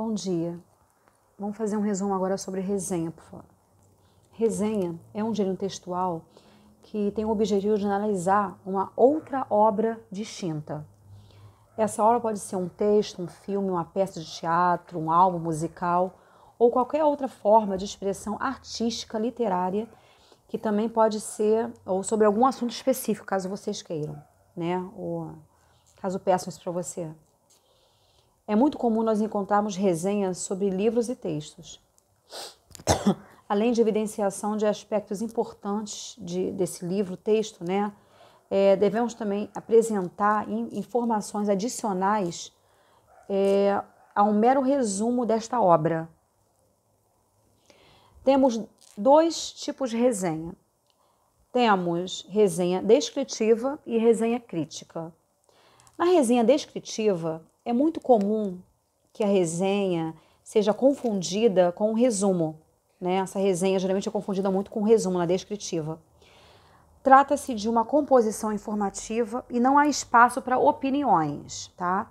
Bom dia. Vamos fazer um resumo agora sobre resenha, por favor. Resenha é um gênero textual que tem o objetivo de analisar uma outra obra distinta. Essa obra pode ser um texto, um filme, uma peça de teatro, um álbum musical ou qualquer outra forma de expressão artística, literária, que também pode ser ou sobre algum assunto específico, caso vocês queiram, né? Ou caso peçam isso para você. É muito comum nós encontrarmos resenhas sobre livros e textos, além de evidenciação de aspectos importantes de, desse livro, texto, né? É, devemos também apresentar informações adicionais é, a um mero resumo desta obra. Temos dois tipos de resenha. Temos resenha descritiva e resenha crítica. Na resenha descritiva, é muito comum que a resenha seja confundida com um resumo. Né? Essa resenha geralmente é confundida muito com um resumo na descritiva. Trata-se de uma composição informativa e não há espaço para opiniões, tá?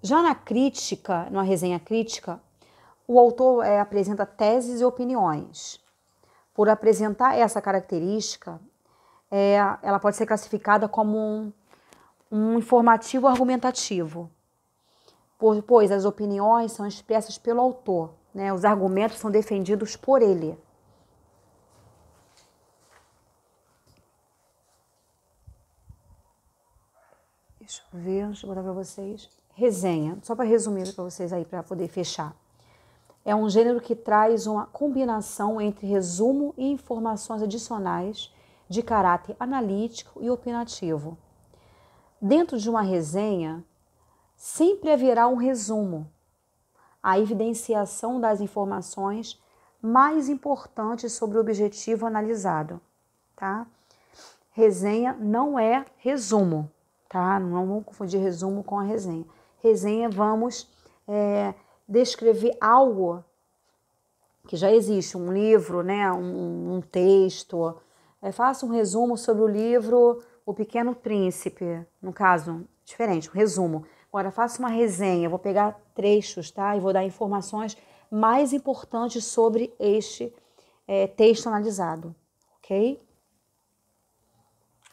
Já na crítica, na resenha crítica, o autor é, apresenta teses e opiniões. Por apresentar essa característica, é, ela pode ser classificada como um, um informativo argumentativo pois as opiniões são expressas pelo autor, né? os argumentos são defendidos por ele. Deixa eu ver, deixa eu botar para vocês. Resenha, só para resumir para vocês aí, para poder fechar. É um gênero que traz uma combinação entre resumo e informações adicionais de caráter analítico e opinativo. Dentro de uma resenha, sempre haverá um resumo, a evidenciação das informações mais importantes sobre o objetivo analisado, tá? Resenha não é resumo, tá? Não vamos confundir resumo com a resenha. Resenha, vamos é, descrever algo que já existe, um livro, né? Um, um texto. É, faça um resumo sobre o livro O Pequeno Príncipe, no caso, diferente, um resumo. Agora, faço uma resenha, vou pegar trechos, tá? E vou dar informações mais importantes sobre este é, texto analisado, ok?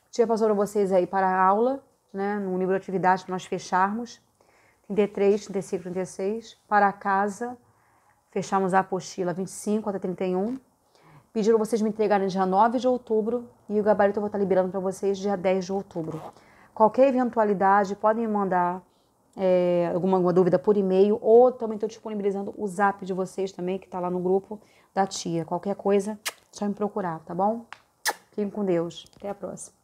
Tinha passou para vocês aí para a aula, né? No livro de atividade para nós fecharmos. 33, 35, 36. Para a casa, fechamos a apostila 25 até 31. Pediram vocês me entregarem dia 9 de outubro e o gabarito eu vou estar tá liberando para vocês dia 10 de outubro. Qualquer eventualidade, podem me mandar é, alguma, alguma dúvida por e-mail, ou também estou disponibilizando o zap de vocês também, que está lá no grupo da tia. Qualquer coisa, só me procurar, tá bom? Fiquem com Deus. Até a próxima.